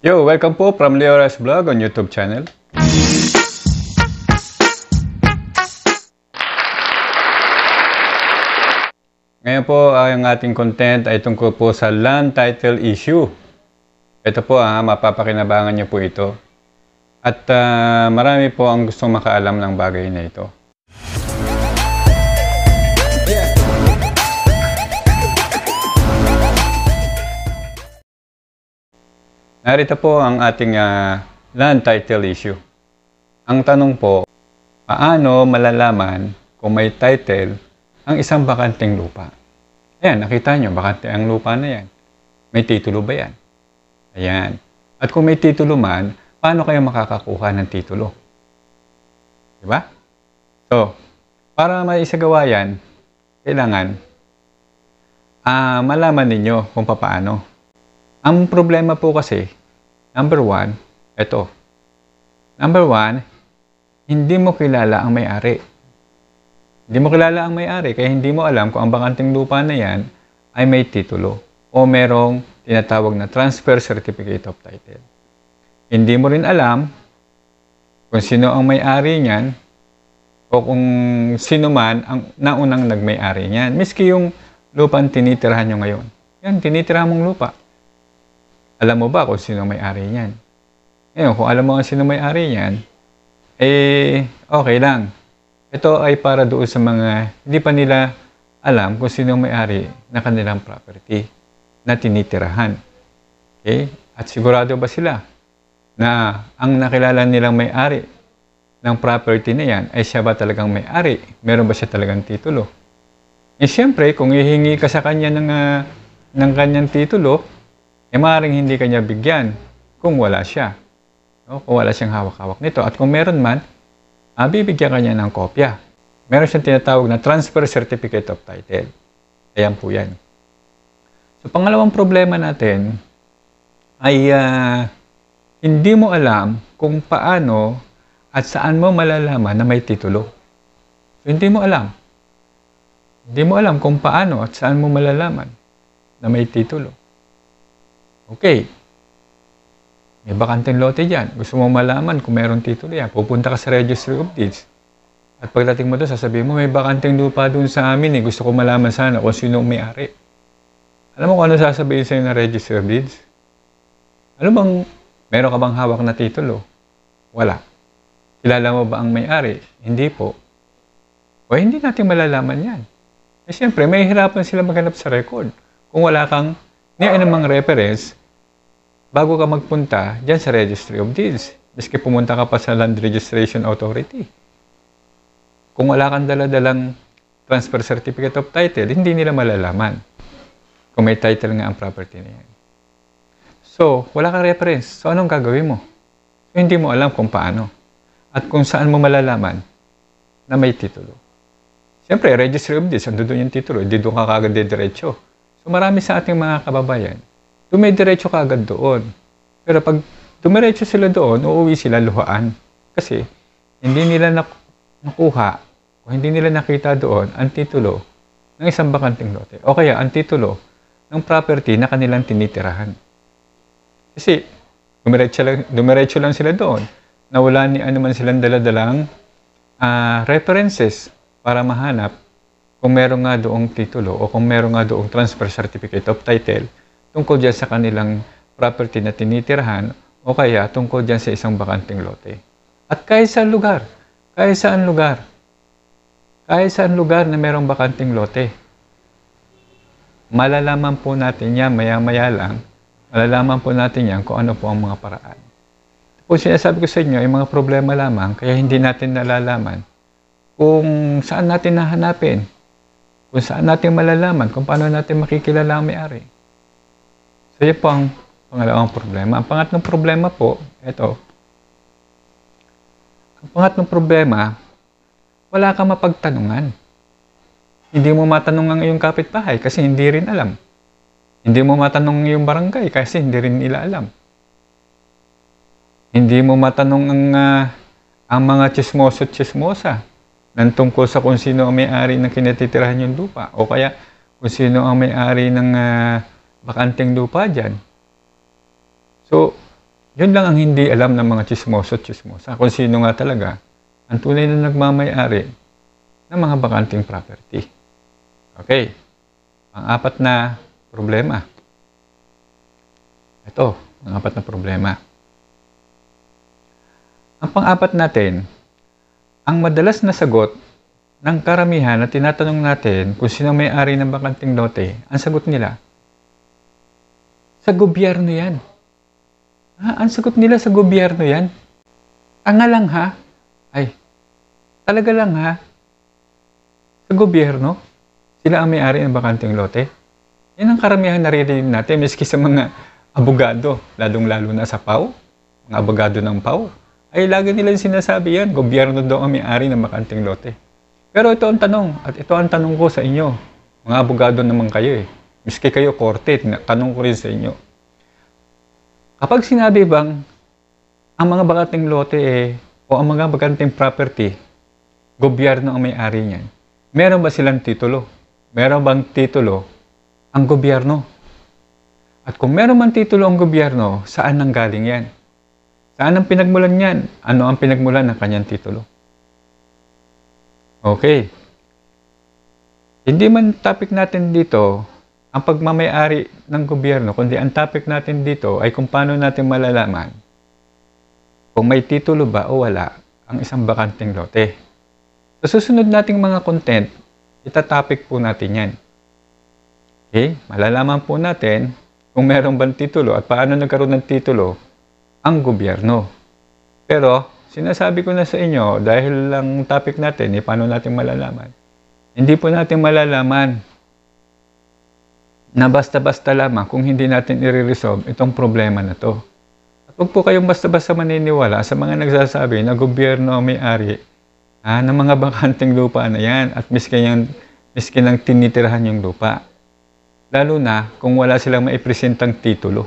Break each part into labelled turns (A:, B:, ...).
A: Yo! Welcome po from Leo Rice Vlog on YouTube channel. Ngayon po, ang ating content ay tungkol po sa land title issue. Ito po ha, ah, mapapakinabangan niyo po ito. At uh, marami po ang gustong makaalam ng bagay na ito. Narito po ang ating uh, ah, land title issue. Ang tanong po, paano malalaman kung may title ang isang bakanteng lupa? Ayan, nakita nyo, bakante ang lupa na yan. May titulo ba yan? Ayan. At kung may titulo man, paano kayo makakakuha ng titulo? Diba? So, para maisagawa yan, kailangan uh, malaman ninyo kung paano. Ang problema po kasi, number one, ito. Number one, hindi mo kilala ang may-ari. Hindi mo kilala ang may-ari kaya hindi mo alam kung ang bakanting lupa na yan ay may titulo o merong tinatawag na transfer certificate of title. Hindi mo rin alam kung sino ang may-ari niyan o kung sino man ang naunang nagmay-ari niyan. Miski yung lupang ang tinitirahan nyo ngayon. Yan, tinitirahan mong lupa. Alam mo ba kung sino may-ari niyan? Ngayon, kung alam mo kung sino may-ari niyan, eh, okay lang. Ito ay para doon sa mga hindi pa nila alam kung sino may-ari na kanilang property na tinitirahan. Okay? At sigurado ba sila na ang nakilala nilang may-ari ng property na yan ay siya ba talagang may-ari? Meron ba siya talagang titulo? Eh siyempre, kung ihingi ka sa kanya ng, uh, ng kanyang titulo, eh maaaring hindi kanya bigyan kung wala siya. No? Kung wala siyang hawak-hawak nito. At kung meron man, ah, bibigyan kanya ng kopya. Meron siyang tinatawag na transfer certificate of title. Ayan po yan. So, pangalawang problema natin ay uh, hindi mo alam kung paano at saan mo malalaman na may titulo. So, hindi mo alam. Hindi mo alam kung paano at saan mo malalaman na may titulo. Okay. May bakanteng lote dyan. Gusto mo malaman kung meron titulo yan. Pupunta ka sa Registry of Deeds. At pagdating mo doon, sasabihin mo, may bakanteng lupa doon sa amin eh. Gusto ko malaman sana kung sino may-ari. Alam mo kung ano sasabihin sa'yo na Registry of Deeds? Ano bang, meron ka bang hawak na titulo? Wala. Kilala mo ba ang may-ari? Hindi po. O hindi natin malalaman yan. Eh siyempre, may hirapan sila maghanap sa record. Kung wala kang, niya namang reference bago ka magpunta dyan sa Registry of Deeds. Maski pumunta ka pa sa Land Registration Authority. Kung wala kang daladalang transfer certificate of title, hindi nila malalaman kung may title nga ang property na yan. So, wala kang reference. So, anong gagawin mo? So, hindi mo alam kung paano. At kung saan mo malalaman na may titulo. Siyempre, registry of deeds, ando doon yung titulo, hindi doon ka kagad diretso. So, marami sa ating mga kababayan, dumidiretso ka agad doon. Pero pag dumiretso sila doon, uuwi sila luhaan. Kasi hindi nila nakuha o hindi nila nakita doon ang titulo ng isang bakanting lote. O kaya ang titulo ng property na kanilang tinitirahan. Kasi dumiretso lang, dumiretso lang sila doon na wala ni anuman silang daladalang uh, references para mahanap kung meron nga doong titulo o kung meron nga doong transfer certificate of title tungkol dyan sa kanilang property na tinitirhan o kaya tungkol dyan sa isang bakanting lote. At kahit saan lugar, kahit saan lugar, kahit saan lugar na merong bakanting lote, malalaman po natin yan maya-maya lang, malalaman po natin yan kung ano po ang mga paraan. Kung sinasabi ko sa inyo, ay mga problema lamang, kaya hindi natin nalalaman kung saan natin nahanapin, kung saan natin malalaman, kung paano natin makikilala ang may-ari. So, yun po ang pangalawang problema. Ang pangatlong problema po, ito. Ang pangatlong problema, wala kang mapagtanungan. Hindi mo matanong ang iyong kapitbahay kasi hindi rin alam. Hindi mo matanong ang iyong barangay kasi hindi rin nila alam. Hindi mo matanong ang, uh, ang mga chismoso chismosa ng tungkol sa kung sino ang may-ari ng kinatitirahan yung lupa o kaya kung sino ang may-ari ng uh, bakanteng lupa dyan. So, yun lang ang hindi alam ng mga chismoso at chismosa kung sino nga talaga ang tunay na nagmamayari ng mga bakanteng property. Okay. Ang apat na problema. Ito, pang-apat na problema. Ang pang-apat natin, ang madalas na sagot ng karamihan na tinatanong natin kung sino may-ari ng bakanting lote, ang sagot nila, sa gobyerno yan. Ha? Ang sagot nila sa gobyerno yan. Anga ah, lang ha. Ay, talaga lang ha. Sa gobyerno, sila ang may-ari ng bakanteng lote. Yan ang karamihan naririnig natin, miski sa mga abogado, lalong-lalo na sa PAO, mga abogado ng PAO. Ay, lagi nila sinasabi yan, gobyerno daw ang may-ari ng bakanteng lote. Pero ito ang tanong, at ito ang tanong ko sa inyo. Mga abogado naman kayo eh miski kayo korte, tanong ko rin sa inyo, kapag sinabi bang ang mga bakanting lote eh, o ang mga bakanting property, gobyerno ang may-ari niyan, meron ba silang titulo? Meron bang titulo ang gobyerno? At kung meron man titulo ang gobyerno, saan nang galing yan? Saan ang pinagmulan yan? Ano ang pinagmulan ng kanyang titulo? Okay. Hindi man topic natin dito, ang pagmamayari ng gobyerno, kundi ang topic natin dito ay kung paano natin malalaman kung may titulo ba o wala ang isang bakanteng lote. Sa susunod nating mga content, itatopic po natin yan. Okay? Malalaman po natin kung meron bang titulo at paano nagkaroon ng titulo ang gobyerno. Pero, sinasabi ko na sa inyo, dahil lang topic natin, eh, paano natin malalaman? Hindi po natin malalaman na basta-basta lamang kung hindi natin i-resolve itong problema na to. At huwag po kayong basta-basta maniniwala sa mga nagsasabi na gobyerno may-ari ah, ng mga bakanting lupa na yan at miskin, yung, miskin ang tinitirahan yung lupa. Lalo na kung wala silang maipresentang titulo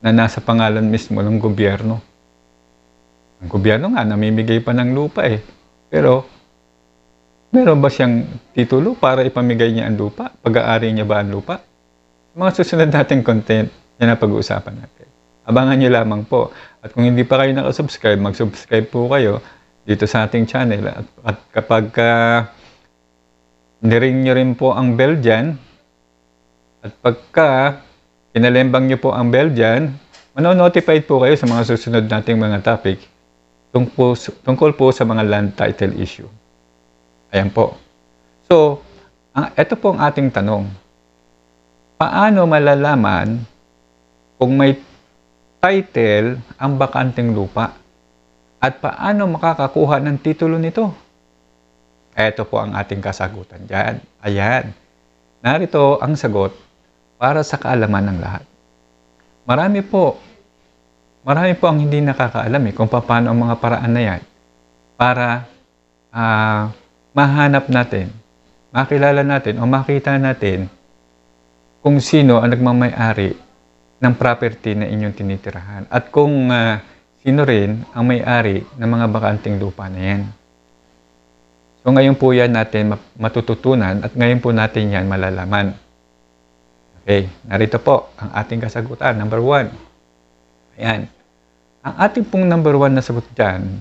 A: na nasa pangalan mismo ng gobyerno. Ang gobyerno nga, namimigay pa ng lupa eh. Pero, meron ba siyang titulo para ipamigay niya ang lupa? Pag-aari niya ba ang lupa? mga susunod nating content na napag-uusapan natin. Abangan nyo lamang po. At kung hindi pa kayo nakasubscribe, mag-subscribe po kayo dito sa ating channel. At, at kapag uh, niring nyo rin po ang bell dyan, at pagka pinalembang nyo po ang bell dyan, manonotified po kayo sa mga susunod nating mga topic tungkol, tungkol po sa mga land title issue. Ayan po. So, ito ah, po ang ating tanong paano malalaman kung may title ang bakanting lupa? At paano makakakuha ng titulo nito? Ito po ang ating kasagutan dyan. Ayan. Narito ang sagot para sa kaalaman ng lahat. Marami po, marami po ang hindi nakakaalam eh kung paano ang mga paraan na yan para uh, mahanap natin, makilala natin o makita natin kung sino ang nagmamayari ng property na inyong tinitirahan at kung uh, sino rin ang may-ari ng mga bakanting lupa na yan. So ngayon po yan natin matututunan at ngayon po natin yan malalaman. Okay, narito po ang ating kasagutan. Number one, ayan. Ang ating pong number one na sagot dyan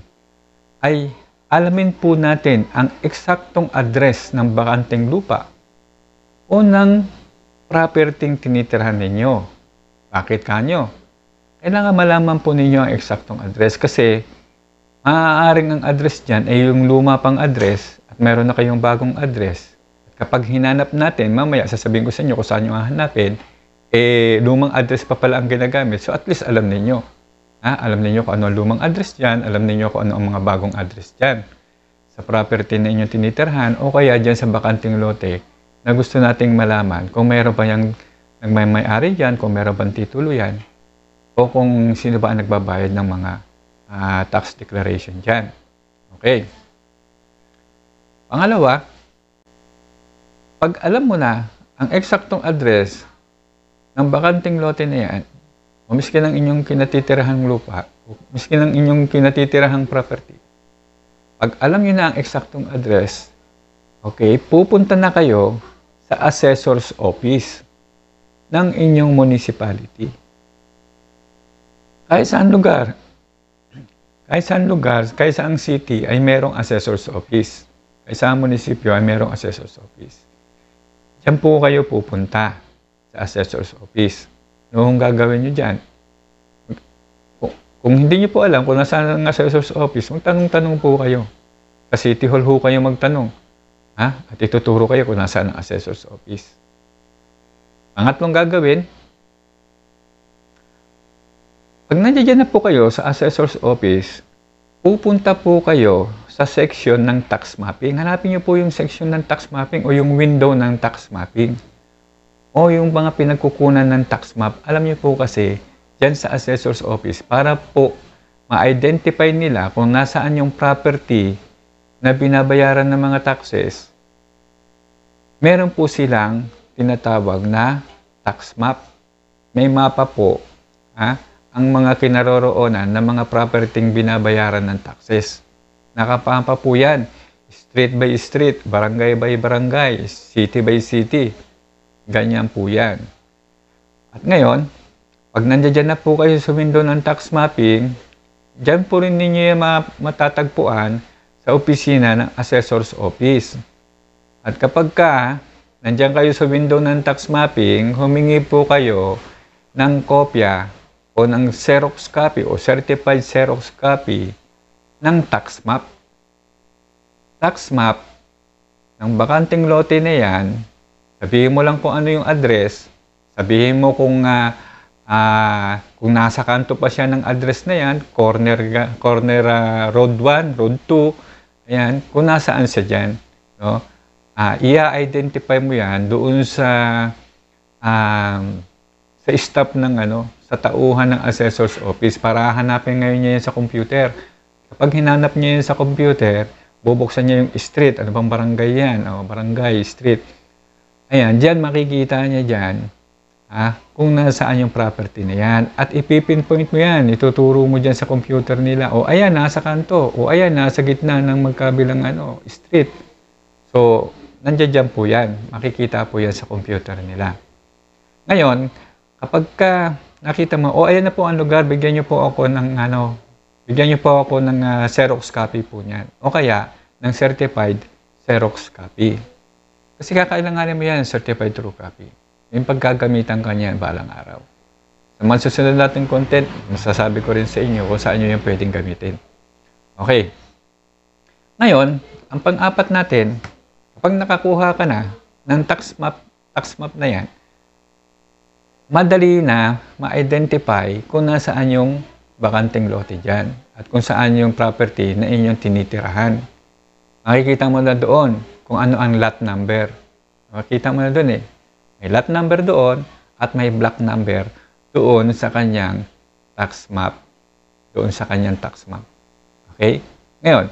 A: ay alamin po natin ang eksaktong address ng bakanting lupa o ng property tinitirhan ninyo. Bakit kanyo? Kailangan malaman po ninyo ang eksaktong address kasi maaaring ang address dyan ay yung luma pang address at meron na kayong bagong address. At kapag hinanap natin, mamaya sasabihin ko sa inyo kung saan nyo hahanapin, eh, lumang address pa pala ang ginagamit. So at least alam ninyo. Ha? Alam ninyo kung ano ang lumang address dyan, alam ninyo kung ano ang mga bagong address dyan. Sa property na inyong tinitirhan o kaya dyan sa bakanting lote, na gusto nating malaman kung mayroon ba yung nagmamay-ari dyan, kung mayroon bang titulo yan, o kung sino ba ang nagbabayad ng mga uh, tax declaration dyan. Okay. Pangalawa, pag alam mo na ang eksaktong address ng bakanting lote na yan, o miskin ang inyong kinatitirahang lupa, o miskin ang inyong kinatitirahang property, pag alam nyo na ang eksaktong address, okay, pupunta na kayo sa assessor's office ng inyong municipality. Kahit saan lugar, kahit saan lugar, kahit saan city ay merong assessor's office. Kahit saan munisipyo ay merong assessor's office. Diyan po kayo pupunta sa assessor's office. Noong gagawin nyo dyan, kung, kung hindi nyo po alam kung nasaan ang assessor's office, magtanong-tanong po kayo. Sa city hall ho kayo magtanong Ha? At ituturo kayo kung nasaan ang assessor's office. Pangatlong gagawin, pag nandiyan na po kayo sa assessor's office, pupunta po kayo sa section ng tax mapping. Hanapin niyo po yung section ng tax mapping o yung window ng tax mapping o yung mga pinagkukunan ng tax map. Alam niyo po kasi, dyan sa assessor's office, para po ma-identify nila kung nasaan yung property na pinabayaran ng mga taxes, meron po silang tinatawag na tax map. May mapa po ha, ang mga kinaroroonan ng mga propertyng binabayaran ng taxes. Nakapampa po yan. Street by street, barangay by barangay, city by city. Ganyan po yan. At ngayon, pag nandiyan na po kayo sa window ng tax mapping, dyan po rin ninyo matatagpuan sa opisina ng Assessor's Office. At kapag ka, nandyan kayo sa window ng tax mapping, humingi po kayo ng kopya o ng Xerox copy o certified Xerox copy ng tax map. Tax map ng bakanting lote na yan, sabihin mo lang kung ano yung address, sabihin mo kung uh, uh, kung nasa kanto pa siya ng address na yan, corner, corner uh, road 1, road 2, Ayan, kung nasaan siya dyan. No? Uh, ah, i identify mo yan doon sa um, sa staff ng ano, sa tauhan ng assessor's office para hanapin ngayon niya yan sa computer. Kapag hinanap niya yan sa computer, bubuksan niya yung street. Ano bang barangay yan? O, oh, barangay, street. Ayan, dyan makikita niya dyan ah, kung nasaan yung property na yan. At ipipinpoint mo yan, ituturo mo dyan sa computer nila, o ayan, nasa kanto, o ayan, nasa gitna ng magkabilang ano, street. So, nandiyan dyan po yan, makikita po yan sa computer nila. Ngayon, kapag ka nakita mo, o ayan na po ang lugar, bigyan nyo po ako ng ano, bigyan nyo po ako ng uh, Xerox copy po niyan. O kaya, ng certified Xerox copy. Kasi kakailanganin mo yan, certified true copy. Yung pagkagamitan ka niyan balang araw. Sa mga susunod natin content, masasabi ko rin sa inyo kung saan nyo yung pwedeng gamitin. Okay. Ngayon, ang pang-apat natin, kapag nakakuha ka na ng tax map, tax map na yan, madali na ma-identify kung nasaan yung bakanteng lote dyan at kung saan yung property na inyong tinitirahan. Makikita mo na doon kung ano ang lot number. Makikita mo na doon eh. May lot number doon at may block number doon sa kanyang tax map. Doon sa kanyang tax map. Okay? Ngayon,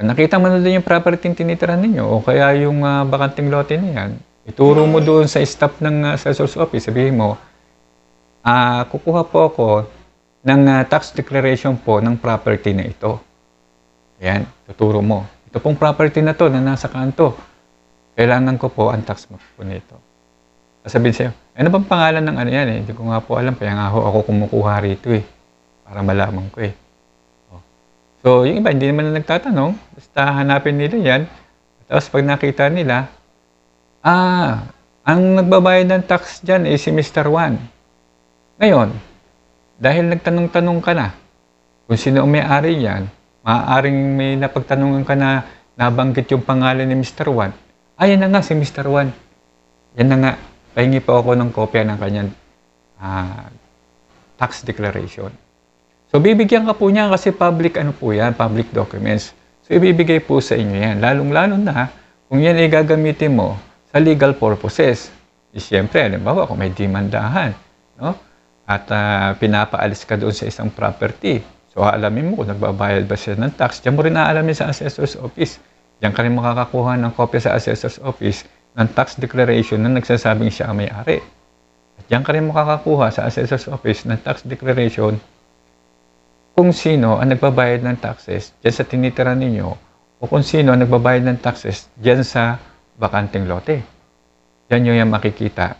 A: pag nakita mo na doon yung property yung tinitira ninyo o kaya yung uh, bakanting lote na yan, ituro mo doon sa staff ng uh, ah, Salesforce Office, sabihin mo, uh, kukuha po ako ng uh, tax declaration po ng property na ito. Ayan, tuturo mo. Ito pong property na to na nasa kanto. Kailangan ko po ang tax map po nito sasabihin sa'yo, ano bang pangalan ng ano yan eh? Hindi ko nga po alam, kaya nga ho, ako kumukuha rito eh. Para malaman ko eh. Oh. So, yung iba, hindi naman na nagtatanong. Basta hanapin nila yan. Tapos pag nakita nila, ah, ang nagbabayad ng tax dyan ay eh, si Mr. Juan. Ngayon, dahil nagtanong-tanong ka na, kung sino may-ari yan, maaaring may napagtanungan ka na nabanggit yung pangalan ni Mr. Juan. Ayan ah, na nga si Mr. Juan. Yan na nga pahingi po ako ng kopya ng kanyang uh, tax declaration. So, bibigyan ka po niya kasi public ano po yan, public documents. So, ibibigay po sa inyo yan. Lalong-lalo na kung yan ay gagamitin mo sa legal purposes. E, Siyempre, halimbawa kung may demandahan, no? at uh, pinapaalis ka doon sa isang property. So, alamin mo kung nagbabayad ba siya ng tax. Diyan mo rin aalamin sa assessor's office. Diyan ka rin makakakuha ng kopya sa assessor's office ng tax declaration na nagsasabing siya ang may-ari. At diyan ka rin makakakuha sa assessor's office ng tax declaration kung sino ang nagbabayad ng taxes dyan sa tinitira ninyo o kung sino ang nagbabayad ng taxes dyan sa bakanting lote. Diyan nyo yan makikita.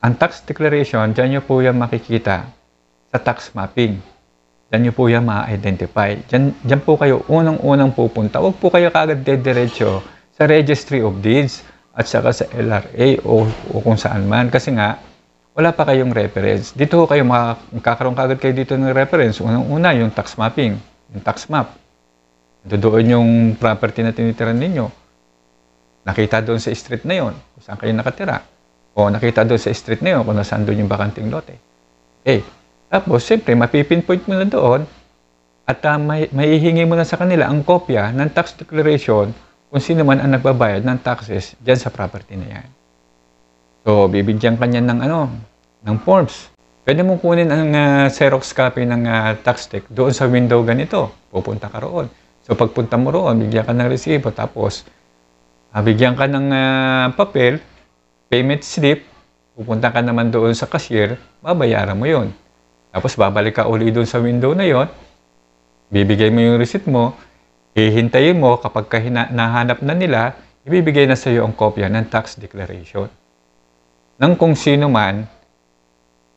A: Ang tax declaration, diyan nyo po yan makikita sa tax mapping. Diyan nyo po yan ma-identify. Diyan, diyan po kayo unang-unang pupunta. Huwag po kayo kagad de-diretso sa Registry of Deeds at saka sa LRA o, o kung saan man. Kasi nga, wala pa kayong reference. Dito kayo makakaroon kagad kayo dito ng reference. Unang-una, yung tax mapping, yung tax map. Doon yung property na tinitira ninyo. Nakita doon sa street na yon kung saan kayo nakatira. O nakita doon sa street na yon kung nasaan doon yung bakanting lote. Okay. Eh, tapos, siyempre, mapipinpoint mo na doon at uh, may, maihingi mo na sa kanila ang kopya ng tax declaration kung sino man ang nagbabayad ng taxes diyan sa property na yan. So, bibigyan ka niya ng ano, ng forms. Pwede mong kunin ang uh, Xerox copy ng uh, tax tech doon sa window ganito. Pupunta ka roon. So, pagpunta mo roon, bigyan ka ng resibo. Tapos, uh, bigyan ka ng uh, papel, payment slip, pupunta ka naman doon sa cashier, babayaran mo yon. Tapos, babalik ka uli doon sa window na yon, bibigay mo yung receipt mo, Hihintayin mo kapag nahanap na nila, ibibigay na sa iyo ang kopya ng tax declaration. Nang kung sino man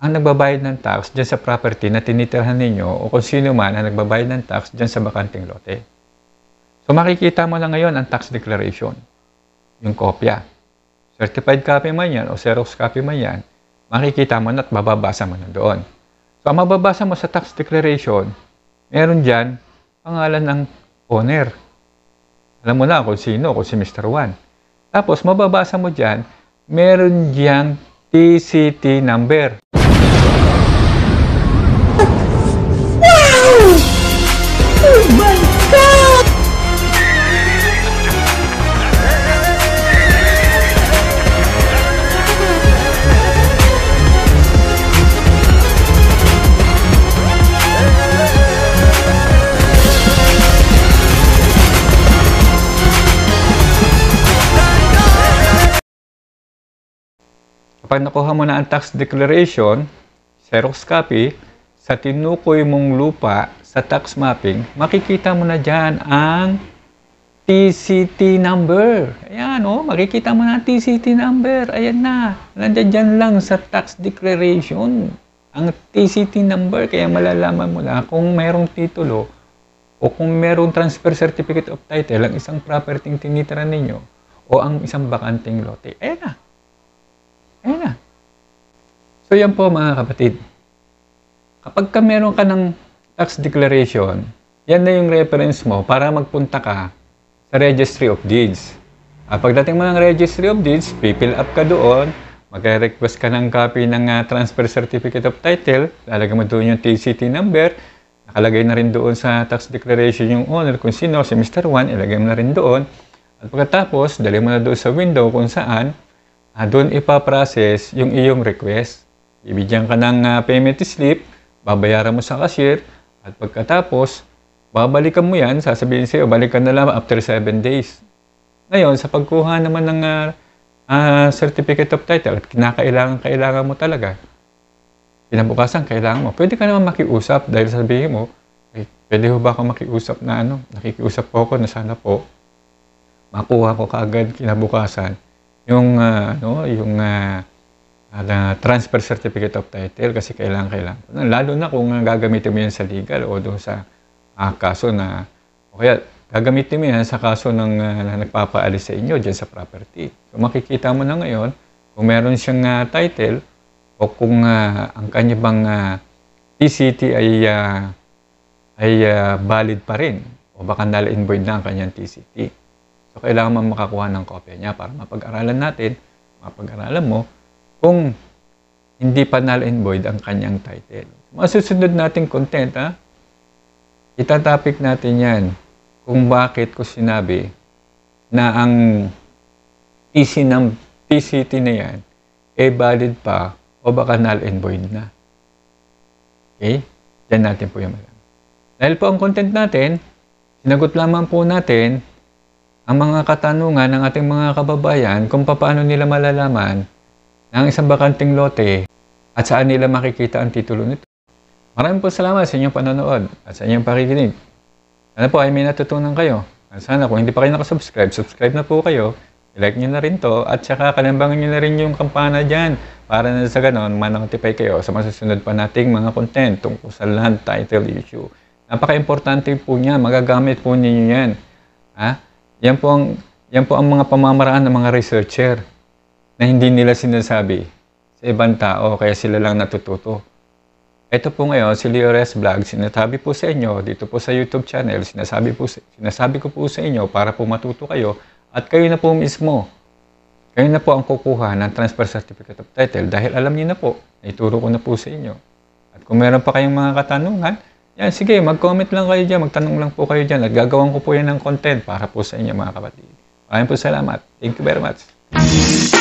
A: ang nagbabayad ng tax dyan sa property na tinitirhan ninyo o kung sino man ang nagbabayad ng tax dyan sa bakanting lote. So makikita mo na ngayon ang tax declaration, yung kopya. Certified copy man yan o Xerox copy man yan, makikita mo na at bababasa mo na doon. So ang mababasa mo sa tax declaration, meron dyan pangalan ng owner. Alam mo na kung sino, kung si Mr. Juan. Tapos, mababasa mo dyan, meron diyang TCT number. Kapag nakuha mo na ang tax declaration, Xerox copy, sa tinukoy mong lupa sa tax mapping, makikita mo na dyan ang TCT number. Ayan, oh, makikita mo na ang TCT number. Ayan na. Nandiyan dyan lang sa tax declaration. Ang TCT number, kaya malalaman mo na kung mayroong titulo o kung mayroong transfer certificate of title ang isang property tinitira ninyo o ang isang bakanting lote. Ayan na. Ayan na. So yan po mga kapatid. Kapag ka meron ka ng tax declaration, yan na yung reference mo para magpunta ka sa Registry of Deeds. At ah, pagdating mo ng Registry of Deeds, fill up ka doon, magre-request ka ng copy ng uh, Transfer Certificate of Title, lalagay mo doon yung TCT number, nakalagay na rin doon sa tax declaration yung owner kung sino, si Mr. Juan, ilagay mo na rin doon. At pagkatapos, dali mo na doon sa window kung saan uh, doon ipaprocess yung iyong request. Ibigyan ka ng uh, payment slip, babayaran mo sa cashier, at pagkatapos, babalikan mo yan, sasabihin sa'yo, balikan na lang after 7 days. Ngayon, sa pagkuha naman ng uh, uh, certificate of title, at kinakailangan-kailangan mo talaga, pinabukasan, kailangan mo, pwede ka naman makiusap dahil sabihin mo, hey, pwede ho ba ako makiusap na ano, nakikiusap po ako na sana po, makuha ko kaagad kinabukasan, yung uh, ah, no, yung uh, uh, transfer certificate of title kasi kailangan kailangan. Lalo na kung gagamitin mo yan sa legal o doon sa uh, kaso na okay, gagamitin mo yan sa kaso ng uh, na nagpapaalis sa inyo diyan sa property. So makikita mo na ngayon kung meron siyang uh, title o kung uh, ang kanya bang uh, TCT ay uh, ay uh, valid pa rin o baka null and void na ang kanyang TCT. So, kailangan mo makakuha ng kopya niya para mapag-aralan natin, mapag-aralan mo, kung hindi pa null and void ang kanyang title. Mga susunod nating content, ha? Itatopic natin yan kung bakit ko sinabi na ang TC ng PCT na yan eh valid pa o baka null and void na. Okay? Diyan natin po yung alam. Dahil po ang content natin, sinagot lamang po natin ang mga katanungan ng ating mga kababayan kung paano nila malalaman ng isang bakanting lote at saan nila makikita ang titulo nito. Maraming po salamat sa inyong panonood at sa inyong pakikinig. Sana po ay may natutunan kayo. At sana kung hindi pa kayo nakasubscribe, subscribe na po kayo. I-like nyo na rin to at saka kalambangan nyo na rin yung kampana dyan para na sa ganon manotify kayo sa masusunod pa nating mga content tungkol sa land title issue. Napaka-importante po niya. Magagamit po ninyo yan. Ha? Yan po ang, yan po ang mga pamamaraan ng mga researcher na hindi nila sinasabi sa ibang tao, kaya sila lang natututo. Ito po ngayon, si Leores Vlog, sinasabi po sa inyo, dito po sa YouTube channel, sinasabi, po, sinasabi ko po sa inyo para po matuto kayo at kayo na po mismo. Kayo na po ang kukuha ng Transfer Certificate of Title dahil alam niyo na po, ituro ko na po sa inyo. At kung meron pa kayong mga katanungan, yan, sige, mag-comment lang kayo dyan, magtanong lang po kayo dyan at gagawin ko po yan ng content para po sa inyo mga kapatid. Maraming po salamat. Thank you very much.